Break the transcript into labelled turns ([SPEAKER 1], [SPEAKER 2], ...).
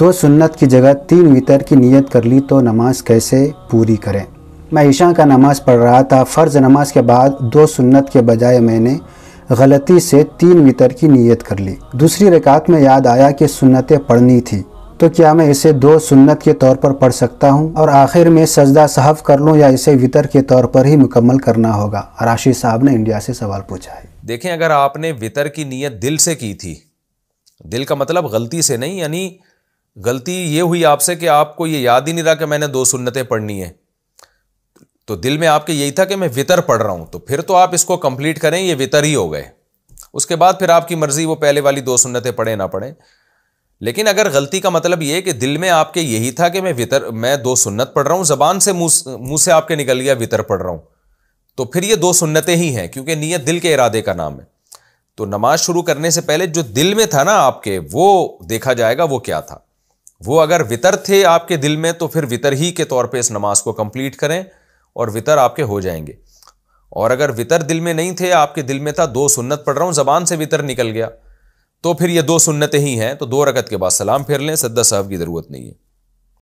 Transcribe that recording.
[SPEAKER 1] दो तो सुन्नत की जगह तीन वितर की नीयत कर ली तो नमाज कैसे पूरी करें मैं ईशा का नमाज़ पढ़ रहा था फ़र्ज़ नमाज के बाद दो सुन्नत के बजाय मैंने गलती से तीन वितर की नीयत कर ली दूसरी रकात में याद आया कि सुन्नतें पढ़नी थी तो क्या मैं इसे दो सुन्नत के तौर पर पढ़ सकता हूँ और आखिर में सजदा साहब कर लूँ या इसे वितर के तौर पर ही मुकम्मल करना होगा राशि साहब ने इंडिया से सवाल पूछा है
[SPEAKER 2] देखें अगर आपने वितर की नीयत दिल से की थी दिल का मतलब गलती से नहीं यानी गलती ये हुई आपसे कि आपको ये याद ही नहीं रहा कि मैंने दो सुन्नतें पढ़नी है तो दिल में आपके यही था कि मैं वितर पढ़ रहा हूं तो फिर तो आप इसको कंप्लीट करें ये वितर ही हो गए उसके बाद फिर आपकी मर्ज़ी वो पहले वाली दो सुन्नतें पढ़े ना पढ़ें लेकिन अगर गलती का मतलब ये कि दिल में आपके यही था कि मैं वितर मैं दो सुन्नत पढ़ रहा हूं ज़बान से मुंह से आपके निकल गया वितर पढ़ रहा हूं तो फिर ये दो सुन्नतें ही हैं क्योंकि नीयत दिल के इरादे का नाम है तो नमाज शुरू करने से पहले जो दिल में था ना आपके वो देखा जाएगा वो क्या था वो अगर वितर थे आपके दिल में तो फिर वितर ही के तौर पे इस नमाज को कंप्लीट करें और वितर आपके हो जाएंगे और अगर वितर दिल में नहीं थे आपके दिल में था दो सुन्नत पढ़ रहा हूँ ज़बान से वितर निकल गया तो फिर ये दो सुन्नतें ही हैं तो दो रकत के बाद सलाम फेर लें सद्दा साहब की ज़रूरत नहीं है